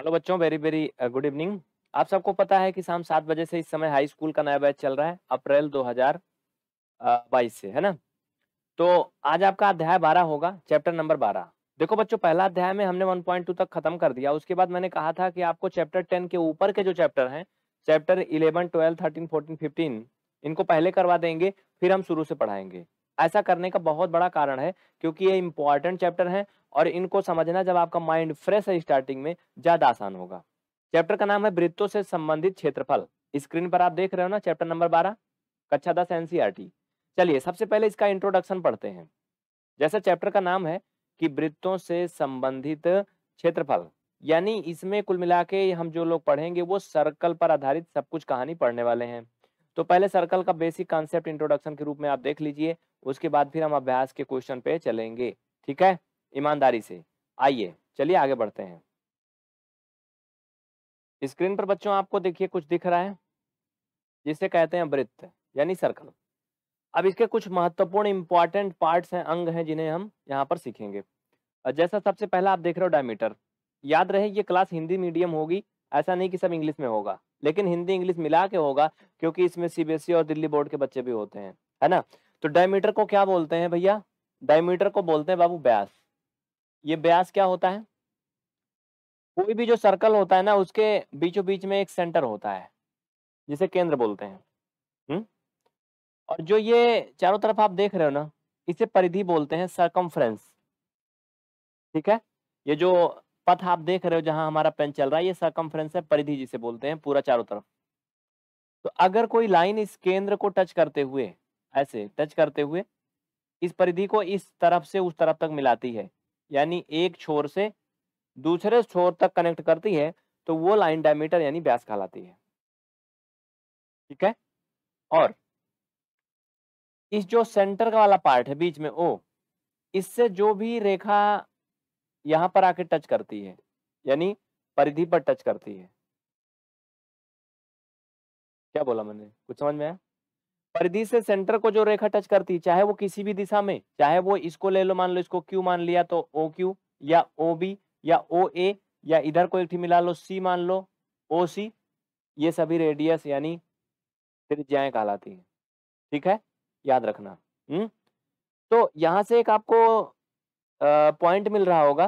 Hello बच्चों very very good evening आप सबको पता है कि शाम सात बजे से इस समय हाई स्कूल का नया बैच चल रहा है अप्रैल 2022 से है ना तो आज आपका अध्याय बारह होगा चैप्टर नंबर बारह देखो बच्चों पहला अध्याय में हमने 1.2 तक खत्म कर दिया उसके बाद मैंने कहा था कि आपको चैप्टर 10 के ऊपर के जो चैप्टर है chapter eleven twelve thirteen fourteen fifteen इनको पहले करवा देंगे फिर हम शुरू से पढ़ाएंगे ऐसा करने का बहुत बड़ा कारण है क्योंकि ये इंपॉर्टेंट चैप्टर है और इनको समझना जब आपका माइंड फ्रेश है स्टार्टिंग में ज़्यादा आसान होगा चैप्टर का नाम है वृत्तों से संबंधित क्षेत्रफल स्क्रीन पर आप देख रहे हो ना चैप्टर नंबर बारह कक्षा दस एनसीईआरटी e चलिए सबसे पहले इसका इंट्रोडक्शन पढ़ते हैं जैसा चैप्टर का नाम है कि वृत्तों से संबंधित क्षेत्रफल यानी इसमें कुल मिला के हम जो लोग पढ़ेंगे वो सर्कल पर आधारित सब कुछ कहानी पढ़ने वाले हैं तो पहले सर्कल का बेसिक कॉन्सेप्ट इंट्रोडक्शन के रूप में आप देख लीजिए उसके बाद फिर हम अभ्यास के क्वेश्चन पे चलेंगे ठीक है ईमानदारी से आइए चलिए आगे बढ़ते हैं स्क्रीन पर बच्चों आपको देखिए कुछ दिख रहा है जिसे कहते हैं वृत्त यानी सर्कल अब इसके कुछ महत्वपूर्ण इंपॉर्टेंट पार्ट्स हैं अंग हैं जिन्हें हम यहाँ पर सीखेंगे जैसा सबसे पहला आप देख रहे हो डायमीटर याद रहे ये क्लास हिंदी मीडियम होगी ऐसा नहीं कि सब इंग्लिश में होगा लेकिन हिंदी इंग्लिश मिला के होगा क्योंकि इसमें सीबीएसई e और दिल्ली बोर्ड के बच्चे भी होते हैं है ना तो डायमीटर को क्या बोलते हैं भैया डायमीटर को बोलते हैं बाबू ब्यास ये ब्यास क्या होता है कोई भी जो सर्कल होता है ना उसके बीचों बीच में एक सेंटर होता है जिसे केंद्र बोलते हैं हुँ? और जो ये चारों तरफ आप देख रहे हो ना इसे परिधि बोलते हैं सरकमफ्रेंस ठीक है ये जो पथ आप देख रहे हो जहां हमारा पेन चल रहा है ये सरकमफ्रेंस है परिधि जिसे बोलते हैं पूरा चारों तरफ तो अगर कोई लाइन इस केंद्र को टच करते हुए ऐसे टच करते हुए इस परिधि को इस तरफ से उस तरफ तक मिलाती है यानी एक छोर से दूसरे छोर तक कनेक्ट करती है तो वो लाइन डायमीटर यानी व्यास कहलाती है ठीक है और इस जो सेंटर का वाला पार्ट है बीच में ओ इससे जो भी रेखा यहाँ पर आके टच करती है यानी परिधि पर टच करती है क्या बोला मैंने कुछ समझ में आया परिधि से सेंटर को जो रेखा टच करती है चाहे वो किसी भी दिशा में चाहे वो इसको ले लो मान लो इसको क्यू मान लिया तो ओ क्यू या ओ बी या ओ ए या इधर को एक मिला लो सी मान लो ओ सी ये सभी रेडियस यानी त्रिज्याएं कहलाती है ठीक है याद रखना हम्म तो यहाँ से एक आपको पॉइंट मिल रहा होगा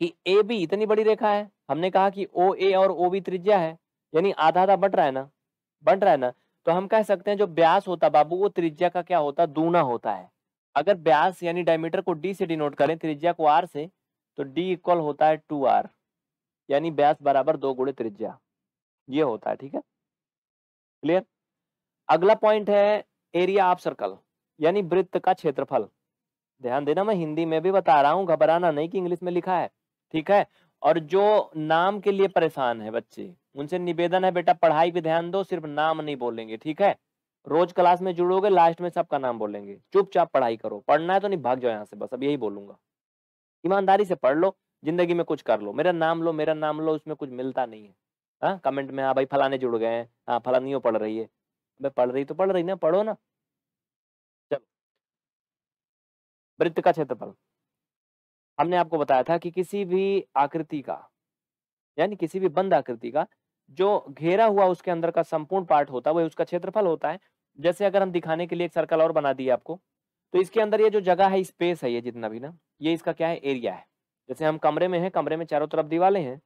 कि ए बी इतनी बड़ी रेखा है हमने कहा कि ओ ए और ओ बी त्रिज्या है यानी आधा आधा बट रहा है ना बट रहा है ना तो हम कह सकते हैं जो ब्यास होता बाबू वो त्रिज्या का क्या होता दूना होता है अगर ब्यास यानी डायमीटर को डी से डिनोट करें त्रिज्या को आर से तो डी इक्वल होता है टू आर यानी ब्यास बराबर दो गुड़े त्रिज्या ये होता है ठीक है क्लियर अगला पॉइंट है एरिया ऑफ सर्कल यानी वृत्त का क्षेत्रफल ध्यान देना मैं हिंदी में भी बता रहा हूँ घबराना नहीं कि इंग्लिश में लिखा है ठीक है और जो नाम के लिए परेशान है बच्चे उनसे निवेदन है बेटा पढ़ाई पे ध्यान दो सिर्फ नाम नहीं बोलेंगे ठीक है रोज क्लास में जुड़ोगे लास्ट में सबका नाम बोलेंगे चुपचाप पढ़ाई करो पढ़ना है तो नहीं भाग जाओ यहाँ से बस अब यही बोलूंगा ईमानदारी से पढ़ लो जिंदगी में कुछ कर लो मेरा नाम लो मेरा नाम लो उसमें कुछ मिलता नहीं है हाँ कमेंट में हाँ भाई फलाने जुड़ गए हैं हाँ फलानियों पढ़ रही है भाई पढ़ रही तो पढ़ रही ना पढ़ो ना चलो वृत्त का क्षेत्रफल हमने आपको बताया था कि किसी भी आकृति का यानी किसी भी बंद आकृति का जो घेरा हुआ उसके अंदर का संपूर्ण पार्ट होता है वही उसका क्षेत्रफल होता है जैसे अगर हम दिखाने के लिए एक सर्कल और बना दिए आपको तो इसके अंदर ये जो जगह है स्पेस है ये जितना भी ना ये इसका क्या है एरिया है जैसे हम कमरे में हैं कमरे में चारों तरफ दीवाले हैं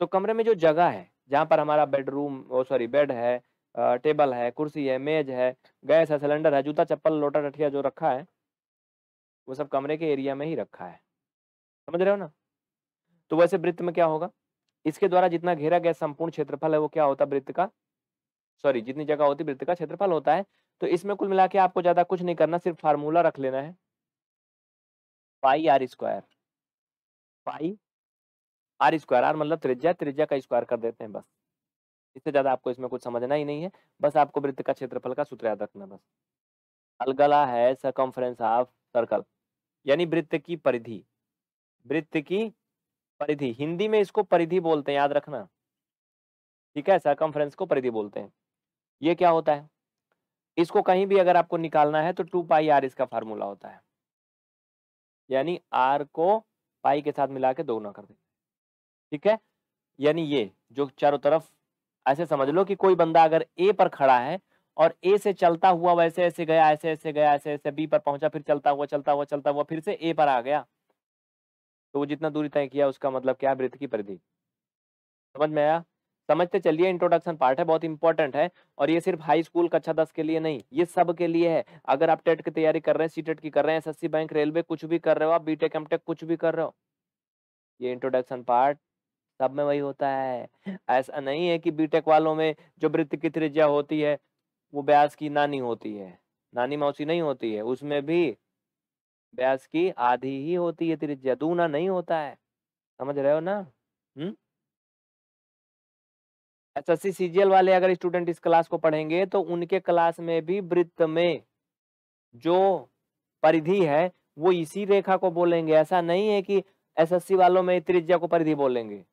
तो कमरे में जो जगह है जहाँ पर हमारा बेडरूम सॉरी बेड है टेबल है कुर्सी है मेज है गैस है सिलेंडर है जूता चप्पल लोटा टठिया जो रखा है वो सब कमरे के एरिया में ही रखा है समझ रहे हो ना तो वैसे वृत्त में क्या होगा इसके द्वारा जितना घेरा गया संपूर्ण क्षेत्रफल है वो क्या होता वृत्त का सॉरी जितनी जगह होती वृत्त का क्षेत्रफल होता है तो इसमें कुल मिला आपको ज्यादा कुछ नहीं करना सिर्फ फार्मूला रख लेना है pi R square pi R square R मतलब त्रिज्या त्रिज्या का स्क्वायर कर देते हैं बस इससे ज्यादा आपको इसमें कुछ समझना ही नहीं है बस आपको वृत्त का क्षेत्रफल का सूत्र याद रखना बस अलगला है सर्कम्फ्रेंस ऑफ सर्कल यानी वृत्त की परिधि वृत्त की परिधि हिंदी में इसको परिधि बोलते हैं याद रखना ठीक है सरकमफ्रेंस को परिधि बोलते हैं ये क्या होता है इसको कहीं भी अगर आपको निकालना है तो टू पाई आर इसका फार्मूला होता है यानी आर को पाई के साथ मिला के दोगुना कर दे ठीक है यानी ये जो चारों तरफ ऐसे समझ लो कि कोई बंदा अगर ए पर खड़ा है और ए से चलता हुआ वैसे ऐसे गया ऐसे ऐसे गया ऐसे ऐसे बी पर पहुंचा फिर चलता हुआ चलता हुआ चलता हुआ फिर से ए पर आ गया तो वो जितना दूरी तय किया उसका मतलब क्या वृत्त की परिधि समझ में आया समझते चलिए इंट्रोडक्शन पार्ट है बहुत इंपॉर्टेंट है और ये सिर्फ हाई स्कूल कक्षा दस के लिए नहीं ये सब के लिए है अगर आप टेट की तैयारी कर रहे हैं सी टेट की कर रहे हैं एसएससी बैंक रेलवे कुछ भी कर रहे हो आप बीटेक एमटेक कुछ भी कर रहे हो ये इंट्रोडक्शन पार्ट सब में वही होता है ऐसा नहीं है कि बीटेक वालों में जो वृत्त की त्रिज्या होती है वो ब्यास की नानी होती है नानी मौसी नहीं होती है उसमें भी ब्यास की आधी ही होती है त्रिज्या जदूना नहीं होता है समझ रहे हो ना हम्म एस एस सी वाले अगर स्टूडेंट इस क्लास को पढ़ेंगे तो उनके क्लास में भी वृत्त में जो परिधि है वो इसी रेखा को बोलेंगे ऐसा नहीं है कि एसएससी वालों में त्रिज्या को परिधि बोलेंगे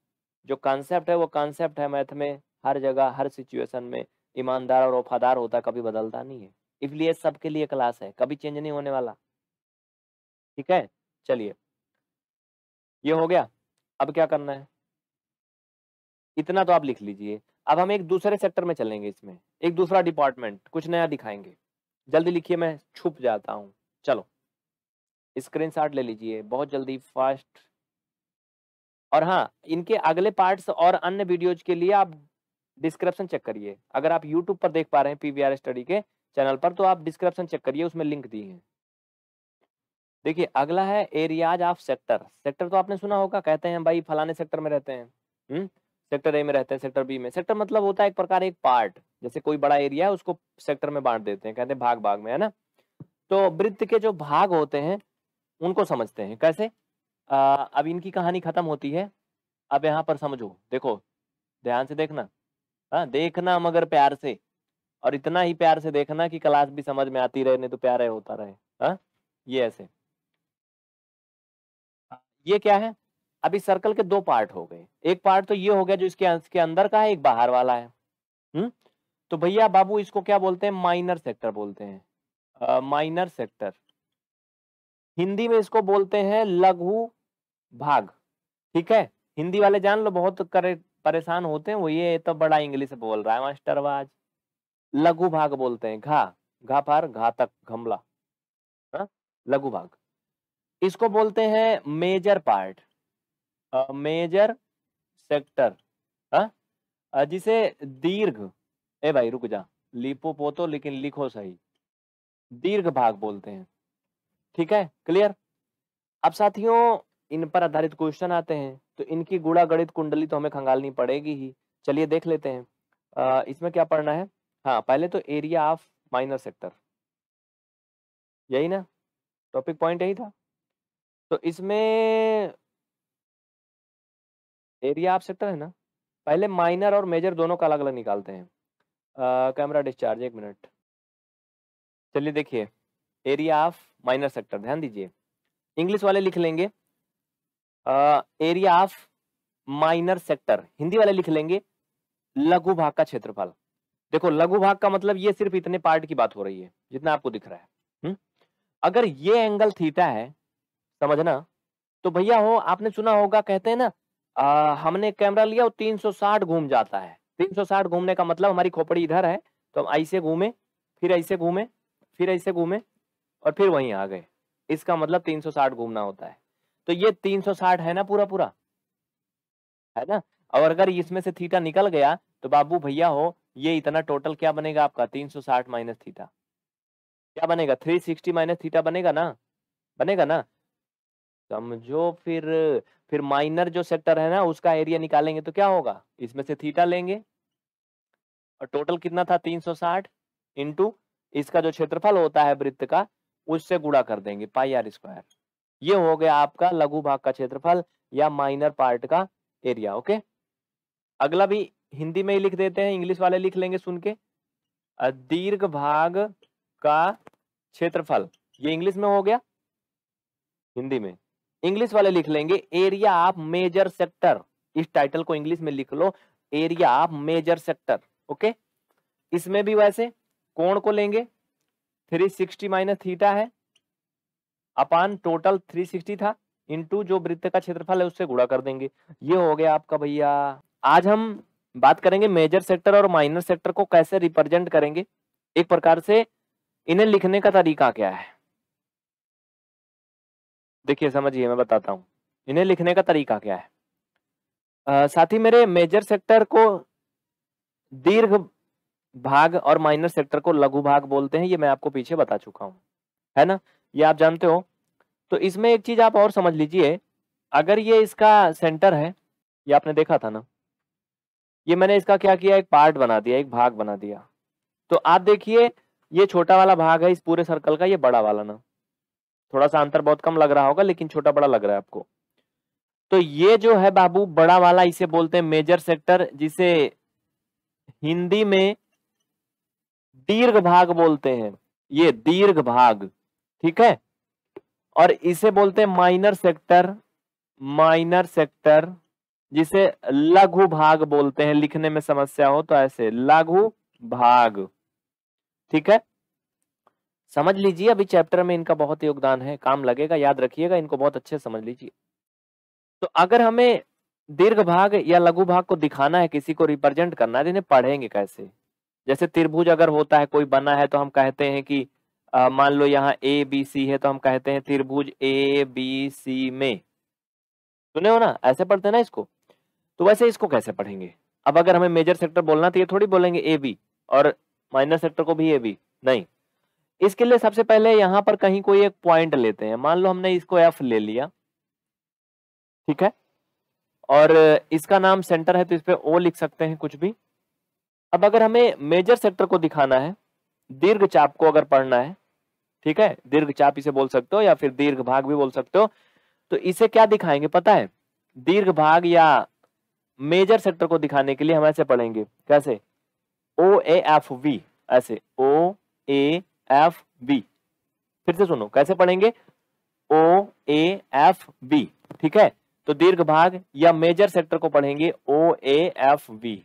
जो कॉन्सेप्ट है वो कॉन्सेप्ट है मैथ में हर जगह हर सिचुएशन में ईमानदार और वफादार होता कभी बदलता नहीं है इसलिए सबके लिए क्लास है कभी चेंज नहीं होने वाला ठीक है चलिए ये हो गया अब क्या करना है इतना तो आप लिख लीजिए अब हम एक दूसरे सेक्टर में चलेंगे इसमें एक दूसरा डिपार्टमेंट कुछ नया दिखाएंगे जल्दी लिखिए मैं छुप जाता हूँ चलो स्क्रीनशॉट ले लीजिए बहुत जल्दी फास्ट और हाँ इनके अगले पार्ट्स और अन्य वीडियोज के लिए आप डिस्क्रिप्शन चेक करिए अगर आप यूट्यूब पर देख पा रहे हैं पीवीआर स्टडी के चैनल पर तो आप डिस्क्रिप्शन चेक करिए उसमें लिंक दिए है देखिए अगला है एरियाज ऑफ सेक्टर सेक्टर तो आपने सुना होगा कहते हैं भाई फलाने सेक्टर में रहते हैं हुँ? सेक्टर ए में रहते हैं सेक्टर बी में सेक्टर मतलब होता है एक प्रकार एक पार्ट जैसे कोई बड़ा एरिया है उसको सेक्टर में बांट देते हैं कहते हैं भाग भाग में है ना तो वृत्त के जो भाग होते हैं उनको समझते हैं कैसे आ, अब इनकी कहानी खत्म होती है अब यहाँ पर समझो देखो ध्यान से देखना हाँ देखना मगर प्यार से और इतना ही प्यार से देखना कि क्लास भी समझ में आती रहे नहीं तो प्यार होता रहे हाँ ये ऐसे हाँ, ये क्या है अभी सर्कल के दो पार्ट हो गए एक पार्ट तो ये हो गया जो इसके अं-, के अंदर का है एक बाहर वाला है हम्म तो भैया बाबू इसको क्या बोलते हैं माइनर सेक्टर बोलते हैं माइनर सेक्टर हिंदी में इसको बोलते हैं लघु भाग ठीक है हिंदी वाले जान लो बहुत करेक्ट परेशान होते हैं वो ये तो बड़ा इंग्लिश बोल रहा है मास्टर आज लघु भाग बोलते हैं घा घा पार घातक घमला हाँ, लघु भाग इसको बोलते हैं मेजर पार्ट मेजर सेक्टर आ? हाँ, जिसे दीर्घ ए भाई रुक जा लिपो पोतो लेकिन लिखो सही दीर्घ भाग बोलते हैं ठीक है क्लियर अब साथियों इन पर आधारित क्वेश्चन आते हैं तो इनकी गुड़ा गणित कुंडली तो हमें खंगालनी पड़ेगी ही चलिए देख लेते हैं आ, इसमें क्या पढ़ना है हाँ पहले तो एरिया ऑफ माइनर सेक्टर यही ना टॉपिक पॉइंट यही था तो इसमें एरिया ऑफ सेक्टर है ना पहले माइनर और मेजर दोनों का अलग अलग निकालते हैं कैमरा डिस्चार्ज एक मिनट चलिए देखिए एरिया ऑफ माइनर सेक्टर ध्यान दीजिए इंग्लिश वाले लिख लेंगे area of minor sector Hindi वाले लिख लेंगे लघु भाग का क्षेत्रफल देखो लघु भाग का मतलब ये सिर्फ इतने पार्ट की बात हो रही है जितना आपको दिख रहा है हुँ? हम्म? अगर ये एंगल थीटा है समझना तो भैया हो आपने सुना होगा कहते हैं ना आ, हमने कैमरा लिया और 360 घूम जाता है 360 घूमने का मतलब हमारी खोपड़ी इधर है तो हम ऐसे घूमे फिर ऐसे घूमे फिर ऐसे घूमे और फिर वहीं आ गए इसका मतलब 360 घूमना होता है तो ये 360 है ना पूरा पूरा है ना और अगर इसमें से थीटा निकल गया तो बाबू भैया हो ये इतना टोटल क्या बनेगा आपका 360 माइनस थीटा क्या बनेगा 360 माइनस थीटा बनेगा ना बनेगा ना समझो फिर फिर माइनर जो सेक्टर है ना उसका एरिया निकालेंगे तो क्या होगा इसमें से थीटा लेंगे और टोटल कितना था 360 सौ इंटू इसका जो क्षेत्रफल होता है वृत्त का उससे गुड़ा कर देंगे पाई आर स्क्वायर ये हो गया आपका लघु भाग का क्षेत्रफल या माइनर पार्ट का एरिया ओके अगला भी हिंदी में ही लिख देते हैं इंग्लिश वाले लिख लेंगे सुन के दीर्घ भाग का क्षेत्रफल ये इंग्लिश में हो गया हिंदी में इंग्लिश वाले लिख लेंगे एरिया ऑफ मेजर सेक्टर इस टाइटल को इंग्लिश में लिख लो area of major sector okay इसमें भी वैसे कोण को लेंगे 360 सिक्सटी माइनस थीटा है अपान टोटल 360 था टू जो वृत्त का क्षेत्रफल है उससे गुड़ा कर देंगे ये हो गया आपका भैया आज हम बात करेंगे मेजर सेक्टर और माइनर सेक्टर को कैसे रिप्रेजेंट करेंगे एक प्रकार से इन्हें लिखने का तरीका क्या है देखिए समझिए मैं बताता हूँ इन्हें लिखने का तरीका क्या है साथ ही मेरे मेजर सेक्टर को दीर्घ भाग और माइनर सेक्टर को लघु भाग बोलते हैं ये मैं आपको पीछे बता चुका हूँ है ना ये आप जानते हो तो इसमें एक चीज आप और समझ लीजिए अगर ये इसका सेंटर है ये आपने देखा था ना ये मैंने इसका क्या किया एक पार्ट बना दिया एक भाग बना दिया तो आप देखिए ये छोटा वाला भाग है इस पूरे सर्कल का ये बड़ा वाला ना थोड़ा सा अंतर बहुत कम लग रहा होगा लेकिन छोटा बड़ा लग रहा है आपको तो ये जो है बाबू बड़ा वाला इसे बोलते हैं मेजर सेक्टर जिसे हिंदी में दीर्घ भाग बोलते हैं ये दीर्घ भाग ठीक है और इसे बोलते हैं माइनर सेक्टर माइनर सेक्टर जिसे लघु भाग बोलते हैं लिखने में समस्या हो तो ऐसे लघु भाग ठीक है समझ लीजिए अभी चैप्टर में इनका बहुत योगदान है काम लगेगा याद रखिएगा इनको बहुत अच्छे समझ लीजिए तो अगर हमें दीर्घ भाग या लघु भाग को दिखाना है किसी को रिप्रेजेंट करना है तो इन्हें पढ़ेंगे कैसे जैसे त्रिभुज अगर होता है कोई बना है तो हम कहते हैं कि मान लो यहाँ ए बी सी है तो हम कहते हैं त्रिभुज ए बी सी में सुने हो ना ऐसे पढ़ते ना इसको तो वैसे इसको कैसे पढ़ेंगे अब अगर हमें मेजर सेक्टर बोलना तो ये थोड़ी बोलेंगे ए बी और माइनर सेक्टर को भी ए बी नहीं इसके लिए सबसे पहले यहाँ पर कहीं कोई एक पॉइंट लेते हैं मान लो हमने इसको एफ ले लिया ठीक है और इसका नाम सेंटर है तो इस पर ओ लिख सकते हैं कुछ भी अब अगर हमें मेजर सेक्टर को दिखाना है दीर्घ चाप को अगर पढ़ना है ठीक है दीर्घ चाप इसे बोल सकते हो या फिर दीर्घ भाग भी बोल सकते हो तो इसे क्या दिखाएंगे पता है दीर्घ भाग या मेजर सेक्टर को दिखाने के लिए हम ऐसे पढ़ेंगे कैसे ओ ए एफ वी ऐसे ओ ए एफ बी फिर से सुनो कैसे पढ़ेंगे ओ ए एफ बी ठीक है तो दीर्घ भाग या मेजर सेक्टर को पढ़ेंगे ओ ए एफ बी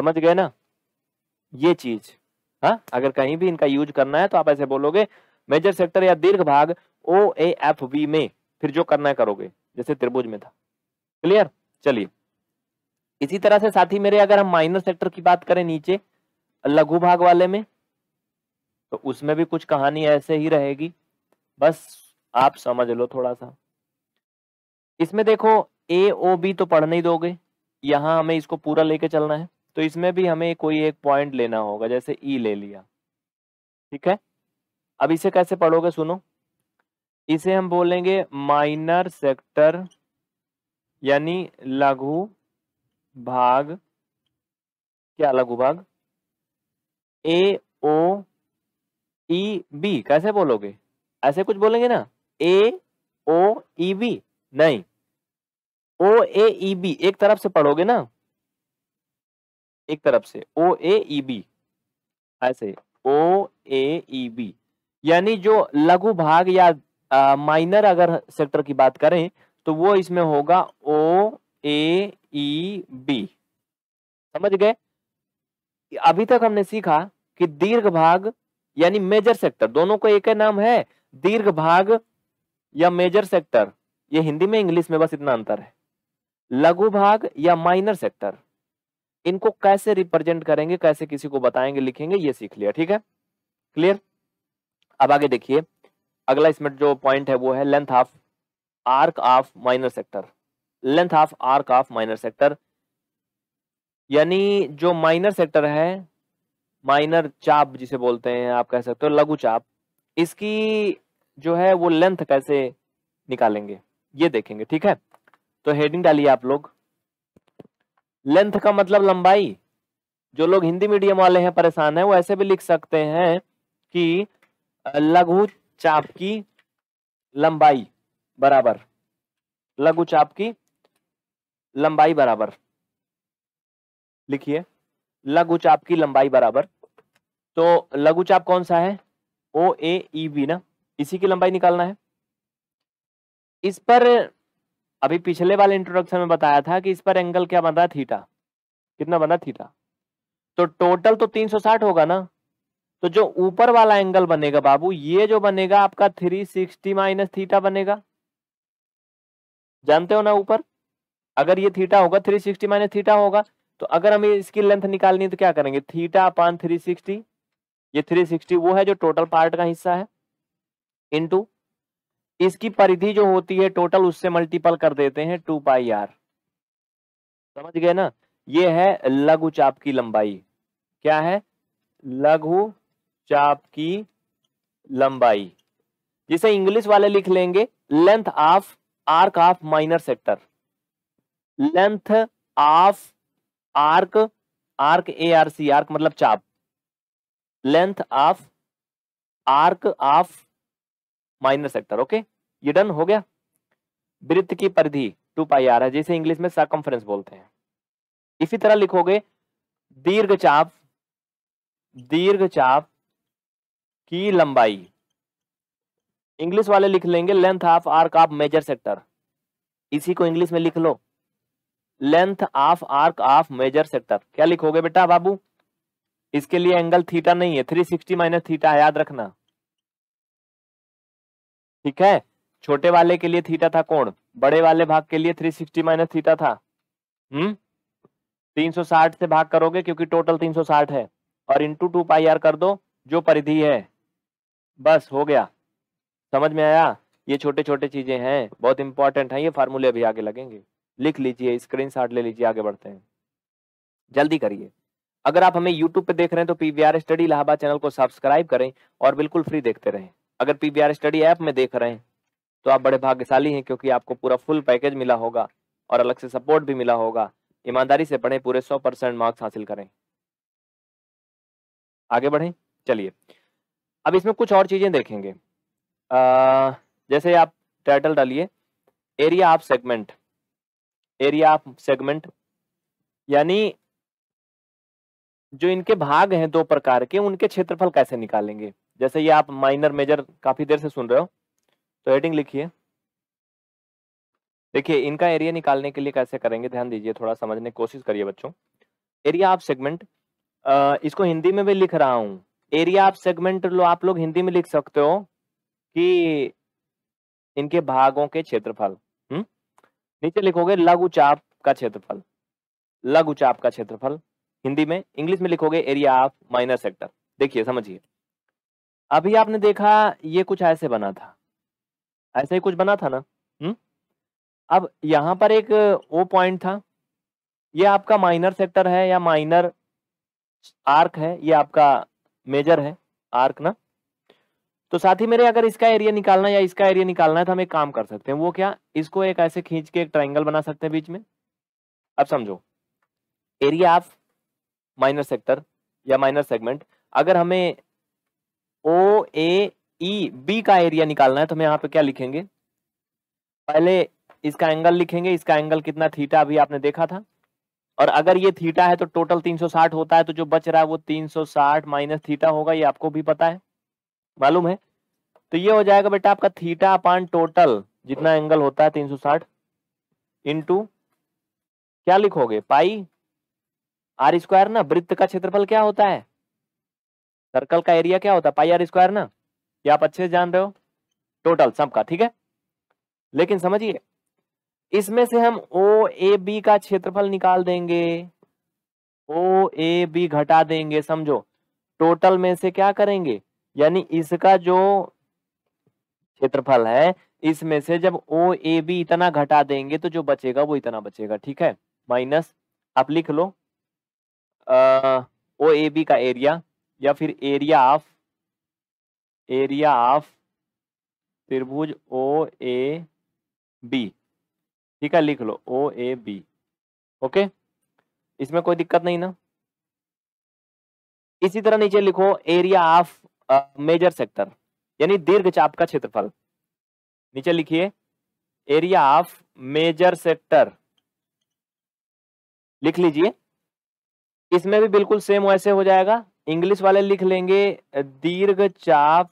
समझ गए ना ये चीज हा? अगर कहीं भी इनका यूज करना है तो आप ऐसे बोलोगे मेजर सेक्टर या दीर्घ भाग ओ ए एफ वी में फिर जो करना है करोगे जैसे त्रिभुज में था क्लियर चलिए इसी तरह से साथी मेरे अगर हम माइनर सेक्टर की बात करें नीचे लघु भाग वाले में तो उसमें भी कुछ कहानी ऐसे ही रहेगी बस आप समझ लो थोड़ा सा इसमें देखो ए ओ बी तो पढ़ नहीं दोगे यहां हमें इसको पूरा लेके चलना है तो इसमें भी हमें कोई एक पॉइंट लेना होगा जैसे ई e ले लिया ठीक है अब इसे कैसे पढ़ोगे सुनो इसे हम बोलेंगे माइनर सेक्टर यानी लघु भाग क्या लघु भाग ए ओ ई बी कैसे बोलोगे ऐसे कुछ बोलेंगे ना ए ओ ई बी नहीं ओ ए ई बी एक तरफ से पढ़ोगे ना एक तरफ से ओ ए बी ऐसे ओ ए बी यानी जो लघु भाग या माइनर अगर सेक्टर की बात करें तो वो इसमें होगा ओ ए बी समझ गए अभी तक हमने सीखा कि दीर्घ भाग यानी मेजर सेक्टर दोनों को एक ही नाम है दीर्घ भाग या मेजर सेक्टर ये हिंदी में इंग्लिश में बस इतना अंतर है लघु भाग या माइनर सेक्टर इनको कैसे रिप्रेजेंट करेंगे कैसे किसी को बताएंगे लिखेंगे ये सीख लिया ठीक है क्लियर अब आगे देखिए अगला इसमें जो पॉइंट है वो है length of arc of minor sector length of arc of minor sector यानी जो माइनर सेक्टर है माइनर चाप जिसे बोलते हैं आप कह सकते हो लघु चाप इसकी जो है वो लेंथ कैसे निकालेंगे ये देखेंगे ठीक है तो हेडिंग डालिए आप लोग लेंथ का मतलब लंबाई जो लोग हिंदी मीडियम वाले हैं परेशान हैं वो ऐसे भी लिख सकते हैं कि लघु चाप की लंबाई बराबर लघु चाप की लंबाई बराबर लिखिए लघु चाप की लंबाई बराबर तो लघु चाप कौन सा है ओ ए ई बी ना इसी की लंबाई निकालना है इस पर अभी पिछले वाले इंट्रोडक्शन में बताया था कि इस पर एंगल क्या बन रहा है थीटा कितना बना थीटा तो टोटल तो 360 होगा ना तो जो ऊपर वाला एंगल बनेगा बाबू ये जो बनेगा आपका 360 सिक्सटी माइनस थीटा बनेगा जानते हो ना ऊपर अगर ये थीटा होगा 360 सिक्सटी माइनस थीटा होगा तो अगर हमें इसकी लेंथ निकालनी है तो क्या करेंगे थीटा अपान थ्री ये थ्री वो है जो टोटल पार्ट का हिस्सा है इंटू इसकी परिधि जो होती है टोटल उससे मल्टीपल कर देते हैं टू पाई आर समझ गए ना ये है लघु चाप की लंबाई क्या है लघु चाप की लंबाई जिसे इंग्लिश वाले लिख लेंगे length of arc of minor sector length of arc arc A R C arc मतलब चाप length of arc of minor sector okay ये डन हो गया वृत्त की परिधि टू पाई आर है जिसे इंग्लिश में सर्कम्फ्रेंस बोलते हैं इसी तरह लिखोगे दीर्घ चाप दीर्घ चाप की लंबाई इंग्लिश वाले लिख लेंगे length of arc of major sector इसी को इंग्लिश में लिख लो length of arc of major sector क्या लिखोगे बेटा बाबू इसके लिए एंगल थीटा नहीं है 360 सिक्सटी माइनस थीटा याद रखना ठीक है छोटे वाले के लिए थीटा था कोण बड़े वाले भाग के लिए 360 माइनस थीटा था हम्म 360 से भाग करोगे क्योंकि टोटल 360 है और इंटू टू पाई आर कर दो जो परिधि है बस हो गया समझ में आया ये छोटे छोटे चीजें हैं बहुत इंपॉर्टेंट है ये फार्मूले अभी आगे लगेंगे लिख लीजिए स्क्रीन ले लीजिए आगे बढ़ते हैं जल्दी करिए अगर आप हमें YouTube पे देख रहे हैं तो P V R study Allahabad channel को सब्सक्राइब करें और बिल्कुल फ्री देखते रहें अगर पीवीआर स्टडी ऐप में देख रहे हैं तो आप बड़े भाग्यशाली हैं क्योंकि आपको पूरा फुल पैकेज मिला होगा और अलग से सपोर्ट भी मिला होगा ईमानदारी से पढ़ें पूरे सौ परसेंट मार्क्स हासिल करें आगे बढ़ें चलिए अब इसमें कुछ और चीज़ें देखेंगे आ, जैसे आप टाइटल डालिए area of segment area of segment यानी जो इनके भाग हैं दो प्रकार के उनके क्षेत्रफल कैसे निकालेंगे जैसे ये आप माइनर मेजर काफी देर से सुन रहे हो तो हेडिंग लिखिए देखिए इनका एरिया निकालने के लिए कैसे करेंगे ध्यान दीजिए थोड़ा समझने की कोशिश करिए बच्चों एरिया ऑफ सेगमेंट इसको हिंदी में भी लिख रहा हूं एरिया ऑफ सेगमेंट लो आप लोग हिंदी में लिख सकते हो कि इनके भागों के क्षेत्रफल हम्म नीचे लिखोगे चाप का क्षेत्रफल चाप का क्षेत्रफल हिंदी में इंग्लिश में लिखोगे एरिया ऑफ माइनर सेक्टर देखिए समझिए अभी आपने देखा ये कुछ ऐसे बना था ऐसे ही कुछ बना था ना हम्म अब यहाँ पर एक वो पॉइंट था ये आपका माइनर सेक्टर है या माइनर आर्क है ये आपका मेजर है आर्क ना तो साथ ही मेरे अगर इसका एरिया निकालना या इसका एरिया निकालना है तो हम एक काम कर सकते हैं वो क्या इसको एक ऐसे खींच के एक ट्राइंगल बना सकते हैं बीच में अब समझो एरिया ऑफ माइनर सेक्टर या माइनर सेगमेंट अगर हमें ओ ए ई बी का एरिया निकालना है तो हम यहाँ पे क्या लिखेंगे पहले इसका एंगल लिखेंगे इसका एंगल कितना थीटा अभी आपने देखा था और अगर ये थीटा है तो टोटल 360 होता है तो जो बच रहा है वो 360 माइनस थीटा होगा ये आपको भी पता है मालूम है तो ये हो जाएगा बेटा आपका थीटा अपान टोटल जितना एंगल होता है 360 सौ इंटू क्या लिखोगे पाई आर स्क्वायर ना वृत्त का क्षेत्रफल क्या होता है सर्कल का एरिया क्या होता है पाई आर स्क्वायर ना ये आप अच्छे से जान रहे हो टोटल सब का ठीक है लेकिन समझिए इसमें से हम ओ ए बी का क्षेत्रफल निकाल देंगे ओ ए बी घटा देंगे समझो टोटल में से क्या करेंगे यानी इसका जो क्षेत्रफल है इसमें से जब ओ ए बी इतना घटा देंगे तो जो बचेगा वो इतना बचेगा ठीक है माइनस आप लिख लो ओ ए बी का एरिया या फिर एरिया ऑफ एरिया ऑफ त्रिभुज ओ ए बी ठीक है लिख लो ओ ए बी ओके इसमें कोई दिक्कत नहीं ना इसी तरह नीचे लिखो एरिया ऑफ मेजर सेक्टर यानी दीर्घ चाप का क्षेत्रफल नीचे लिखिए एरिया ऑफ मेजर सेक्टर लिख लीजिए इसमें भी बिल्कुल सेम वैसे हो जाएगा इंग्लिश वाले लिख लेंगे दीर्घ चाप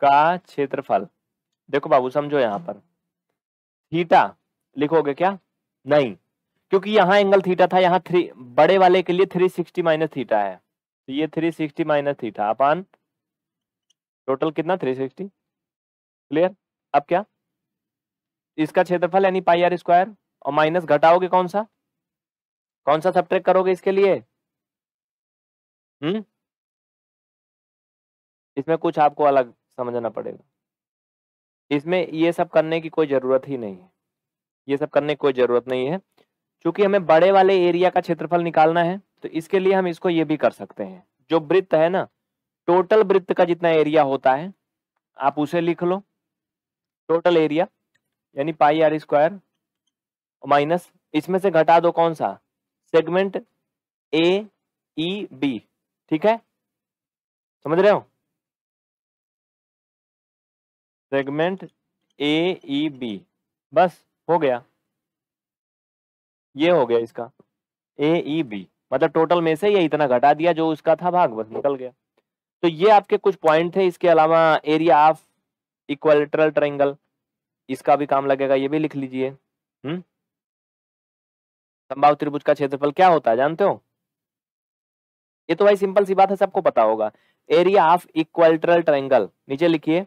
का क्षेत्रफल देखो बाबू समझो यहाँ पर थीटा लिखोगे क्या नहीं क्योंकि यहां एंगल थीटा था यहाँ थ्री बड़े वाले के लिए थ्री सिक्सटी माइनस थीटा है तो ये three sixty minus theta upon total कितना थ्री सिक्सटी क्लियर अब क्या इसका क्षेत्रफल यानी पाई आर स्क्वायर और माइनस घटाओगे कौन सा कौन सा सब करोगे इसके लिए हम्म इसमें कुछ आपको अलग समझना पड़ेगा इसमें ये सब करने की कोई ज़रूरत ही नहीं है ये सब करने की कोई ज़रूरत नहीं है चूंकि हमें बड़े वाले एरिया का क्षेत्रफल निकालना है तो इसके लिए हम इसको ये भी कर सकते हैं जो वृत्त है ना टोटल वृत्त का जितना एरिया होता है आप उसे लिख लो टोटल एरिया यानी पाई आर स्क्वायर माइनस इसमें से घटा दो कौन सा सेगमेंट ए ई बी ठीक है समझ रहे हो सेगमेंट ए ई बी बस हो गया ये हो गया इसका ए ई बी मतलब टोटल में से ये इतना घटा दिया जो उसका था भाग बस निकल गया तो ये आपके कुछ पॉइंट थे इसके अलावा एरिया ऑफ इक्वलेटरल ट्रायंगल इसका भी काम लगेगा ये भी लिख लीजिए हम्म संभाव त्रिभुज का क्षेत्रफल क्या होता है जानते हो ये तो भाई सिंपल सी बात है सबको पता होगा एरिया ऑफ इक्वलेटरल ट्रायंगल नीचे लिखिए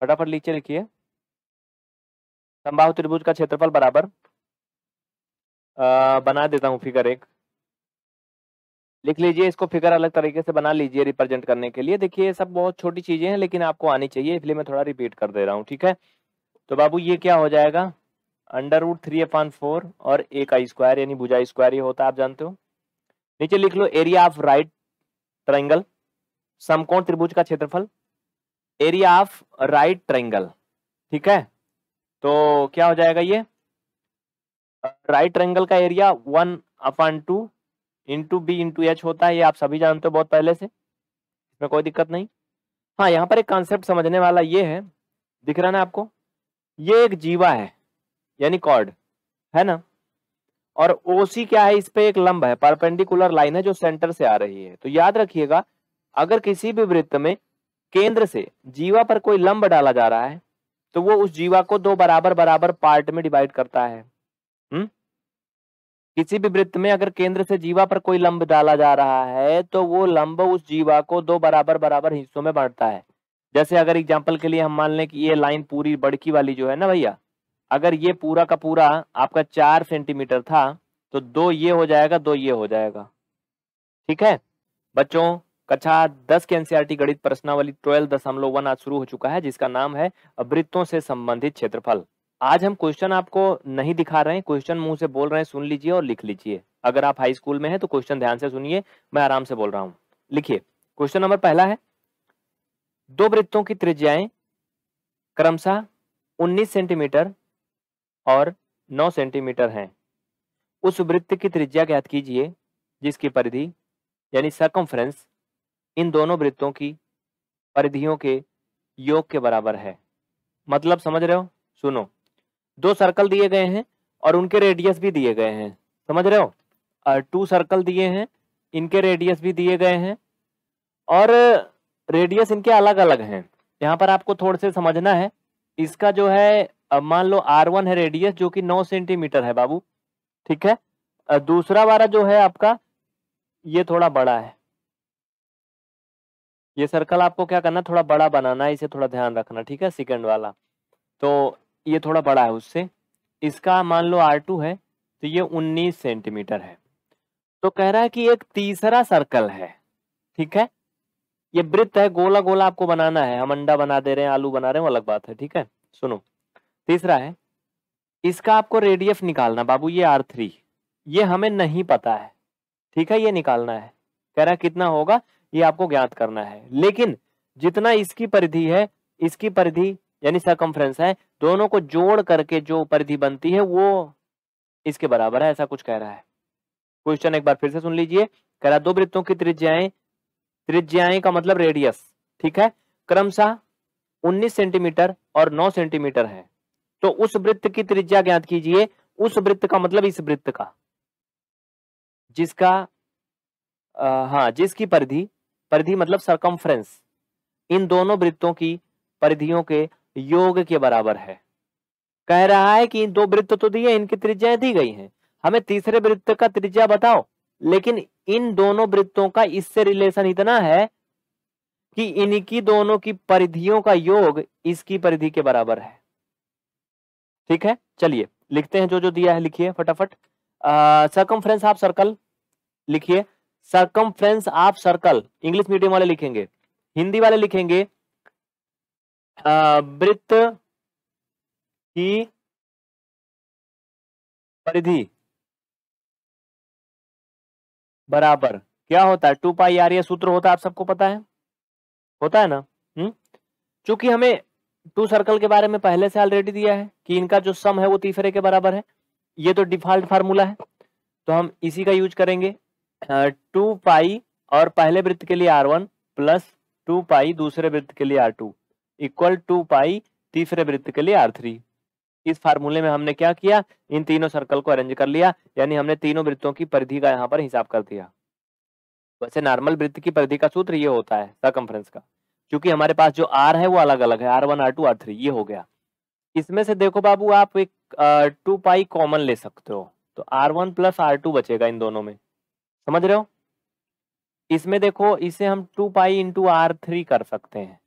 फटाफट नीचे लिखिए संभाव त्रिभुज का क्षेत्रफल बराबर आ, बना देता हूँ फिगर एक लिख लीजिए इसको फिगर अलग तरीके से बना लीजिए रिप्रेजेंट करने के लिए देखिए ये सब बहुत छोटी चीजें हैं लेकिन आपको आनी चाहिए इसलिए मैं थोड़ा रिपीट कर दे रहा हूँ ठीक है तो बाबू ये क्या हो जाएगा अंडर रूट थ्री एफ फोर और ए का स्क्वायर यानी भुजा स्क्वायर ये होता है आप जानते हो नीचे लिख लो एरिया ऑफ राइट ट्राइंगल समकोण त्रिभुज का क्षेत्रफल एरिया ऑफ राइट ट्रेंगल ठीक है तो क्या हो जाएगा ये राइट ट्रेंगल का area one upon two into B into H होता है ये आप सभी जानते हो बहुत पहले से इसमें कोई दिक्कत नहीं हाँ यहाँ पर एक कॉन्सेप्ट समझने वाला ये है दिख रहा ना आपको ये एक जीवा है यानी कॉर्ड है ना और ओसी क्या है इस पर एक लंब है परपेंडिकुलर लाइन है जो सेंटर से आ रही है तो याद रखिएगा अगर किसी भी वृत्त में केंद्र से जीवा पर कोई लंब डाला जा रहा है तो वो उस जीवा को दो बराबर बराबर पार्ट में डिवाइड करता है हुँ? हम्म? किसी भी वृत्त में अगर केंद्र से जीवा पर कोई लंब डाला जा रहा है तो वो लंब उस जीवा को दो बराबर बराबर हिस्सों में बांटता है जैसे अगर एग्जाम्पल के लिए हम मान लें कि ये लाइन पूरी बड़की वाली जो है ना भैया अगर ये पूरा का पूरा आपका चार सेंटीमीटर था तो दो ये हो जाएगा दो ये हो जाएगा ठीक है बच्चों कक्षा दस के एनसीआरटी e गणित प्रश्नावली ट्वेल्व दशमलव वन आज शुरू हो चुका है जिसका नाम है वृत्तों से संबंधित क्षेत्रफल आज हम क्वेश्चन आपको नहीं दिखा रहे हैं क्वेश्चन मुंह से बोल रहे हैं सुन लीजिए और लिख लीजिए अगर आप हाई स्कूल में हैं तो क्वेश्चन ध्यान से सुनिए मैं आराम से बोल रहा हूँ लिखिए क्वेश्चन नंबर पहला है दो वृत्तों की त्रिज्याएं क्रमशः 19 सेंटीमीटर और 9 सेंटीमीटर हैं उस वृत्त की त्रिज्या ज्ञात कीजिए जिसकी परिधि यानी सर्कमफ्रेंस इन दोनों वृत्तों की परिधियों के योग के बराबर है मतलब समझ रहे हो सुनो दो सर्कल दिए गए हैं और उनके रेडियस भी दिए गए हैं समझ रहे हो और टू सर्कल दिए हैं इनके रेडियस भी दिए गए हैं और रेडियस इनके अलग अलग हैं यहाँ पर आपको थोड़े से समझना है इसका जो है मान लो आर वन है रेडियस जो कि नौ सेंटीमीटर है बाबू ठीक है दूसरा वाला जो है आपका ये थोड़ा बड़ा है ये सर्कल आपको क्या करना थोड़ा बड़ा बनाना है इसे थोड़ा ध्यान रखना ठीक है सिकंड वाला तो ये थोड़ा बड़ा है उससे इसका मान लो आर टू है तो ये उन्नीस सेंटीमीटर है तो कह रहा है कि एक तीसरा सर्कल है ठीक है ये वृत्त है गोला गोला आपको बनाना है हम अंडा बना दे रहे हैं आलू बना रहे हैं वो अलग बात है ठीक है सुनो तीसरा है इसका आपको रेडियस निकालना बाबू ये आर थ्री ये हमें नहीं पता है ठीक है ये निकालना है कह रहा है कितना होगा ये आपको ज्ञात करना है लेकिन जितना इसकी परिधि है इसकी परिधि यानी सरकमफ्रेंस है दोनों को जोड़ करके जो परिधि बनती है वो इसके बराबर है ऐसा कुछ कह रहा है क्वेश्चन एक बार फिर से सुन लीजिए कह रहा दो वृत्तों की त्रिज्याएं त्रिज्याएं का मतलब रेडियस ठीक है क्रमशः 19 सेंटीमीटर और 9 सेंटीमीटर है तो उस वृत्त की त्रिज्या ज्ञात कीजिए उस वृत्त का मतलब इस वृत्त का जिसका आ, हाँ जिसकी परिधि परिधि मतलब सरकमफ्रेंस इन दोनों वृत्तों की परिधियों के योग के बराबर है कह रहा है कि इन दो वृत्त तो दिए इनकी त्रिज्याएं दी गई हैं हमें तीसरे वृत्त का त्रिज्या बताओ लेकिन इन दोनों वृत्तों का इससे रिलेशन इतना है कि इनकी दोनों की परिधियों का योग इसकी परिधि के बराबर है ठीक है चलिए लिखते हैं जो जो दिया है लिखिए फटाफट सरकमफ्रेंस आप सर्कल लिखिए circumference of circle English medium वाले लिखेंगे हिंदी वाले लिखेंगे वृत्त की परिधि बराबर क्या होता है टू पाई आर ये सूत्र होता है आप सबको पता है होता है ना हम्म चूंकि हमें टू सर्कल के बारे में पहले से ऑलरेडी दिया है कि इनका जो सम है वो तीसरे के बराबर है ये तो डिफॉल्ट फार्मूला है तो हम इसी का यूज करेंगे टू पाई और पहले वृत्त के लिए R one plus two pi दूसरे वृत्त के लिए R two equal to pi तीसरे वृत्त के लिए आर थ्री इस फार्मूले में हमने क्या किया इन तीनों सर्कल को अरेंज कर लिया यानी हमने तीनों वृत्तों की परिधि का यहाँ पर हिसाब कर दिया वैसे नॉर्मल वृत्त की परिधि का सूत्र ये होता है सर्कम्फ्रेंस का क्योंकि हमारे पास जो आर है वो अलग अलग है R one R two R three ये हो गया इसमें से देखो बाबू आप एक टू पाई कॉमन ले सकते हो तो R one plus R two बचेगा इन दोनों में समझ रहे हो इसमें देखो इसे हम two pi into R three कर सकते हैं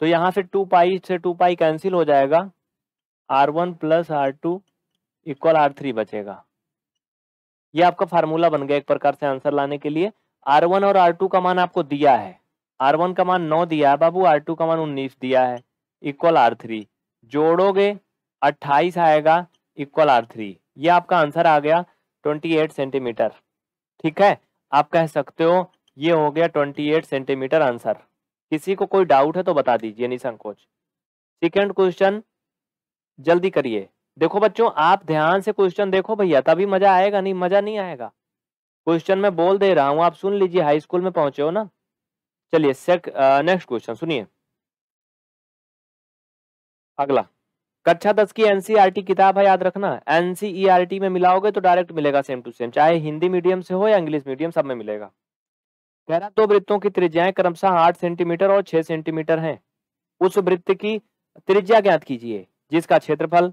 तो यहां से टू पाई से टू पाई कैंसिल हो जाएगा R one plus R two equal R three बचेगा ये आपका फार्मूला बन गया एक प्रकार से आंसर लाने के लिए आर वन और आर टू का मान आपको दिया है आर वन का मान नौ दिया है बाबू आर टू का मान उन्नीस दिया है इक्वल आर थ्री जोड़ोगे अट्ठाईस आएगा इक्वल आर थ्री ये आपका आंसर आ गया ट्वेंटी एट सेंटीमीटर ठीक है आप कह सकते हो ये हो गया 28 सेंटीमीटर आंसर किसी को कोई डाउट है तो बता दीजिए निसंकोच सेकेंड क्वेश्चन जल्दी करिए देखो बच्चों आप ध्यान से क्वेश्चन देखो भैया तभी मजा आएगा नहीं मजा नहीं आएगा क्वेश्चन मैं बोल दे रहा हूँ आप सुन लीजिए हाई स्कूल में पहुंचे हो ना चलिए नेक्स्ट क्वेश्चन सुनिए अगला कक्षा दस की एनसीईआरटी e किताब है याद रखना एनसीईआरटी e में मिलाओगे तो डायरेक्ट मिलेगा सेम टू सेम चाहे हिंदी मीडियम से हो या इंग्लिश मीडियम सब में मिलेगा कह रहा दो वृत्तों की त्रिज्याएं क्रमशः आठ सेंटीमीटर और छह सेंटीमीटर हैं उस वृत्त की त्रिज्या ज्ञात कीजिए जिसका क्षेत्रफल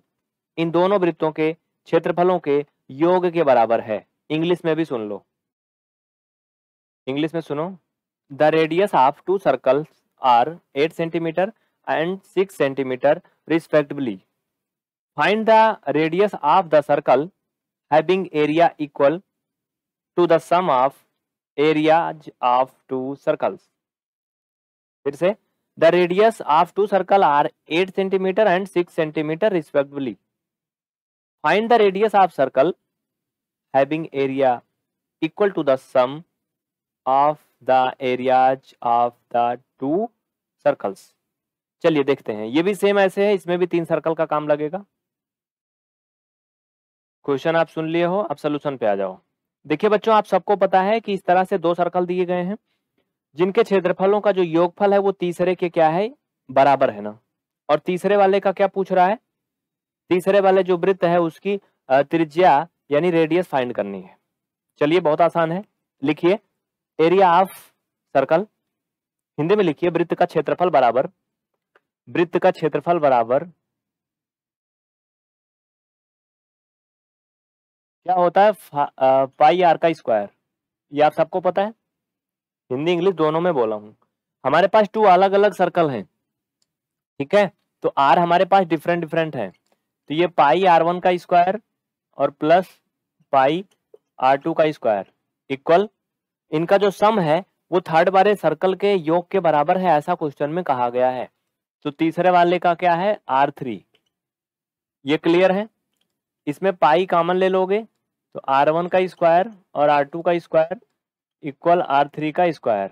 इन दोनों वृत्तों के क्षेत्रफलों के योग के बराबर है इंग्लिश में भी सुन लो इंग्लिश में सुनो the radius of two circles are eight centimetre and six centimetre respectively find the radius of the circle having area equal to the sum of areas of two circles फिर से the radius of two circle are eight centimetre and six centimetre respectively find the radius of circle having area equal to the sum of the areas of the two circles चलिए देखते हैं ये भी same ऐसे है इसमें भी तीन सर्कल का काम लगेगा क्वेश्चन आप सुन लिए हो आप सोल्यूशन पे आ जाओ देखिए बच्चों आप सबको पता है कि इस तरह से दो सर्कल दिए गए हैं जिनके क्षेत्रफलों का जो योगफल है वो तीसरे के क्या है बराबर है ना और तीसरे वाले का क्या पूछ रहा है तीसरे वाले जो वृत्त है उसकी त्रिज्या यानी रेडियस फाइंड करनी है चलिए बहुत आसान है लिखिए एरिया ऑफ सर्कल हिंदी में लिखिए वृत्त का क्षेत्रफल बराबर वृत्त का क्षेत्रफल बराबर क्या होता है पाई आर का स्क्वायर ये आप सबको पता है हिंदी इंग्लिश दोनों में बोला हूं हमारे पास टू अलग अलग सर्कल हैं ठीक है तो आर हमारे पास डिफरेंट डिफरेंट है तो ये पाई आर वन का स्क्वायर और प्लस पाई आर टू का स्क्वायर इक्वल इनका जो सम है वो थर्ड बारे सर्कल के योग के बराबर है ऐसा क्वेश्चन में कहा गया है तो तीसरे वाले का क्या है आर थ्री ये क्लियर है इसमें पाई कॉमन ले लोगे तो आर वन का स्क्वायर और आर टू का स्क्वायर इक्वल आर थ्री का स्क्वायर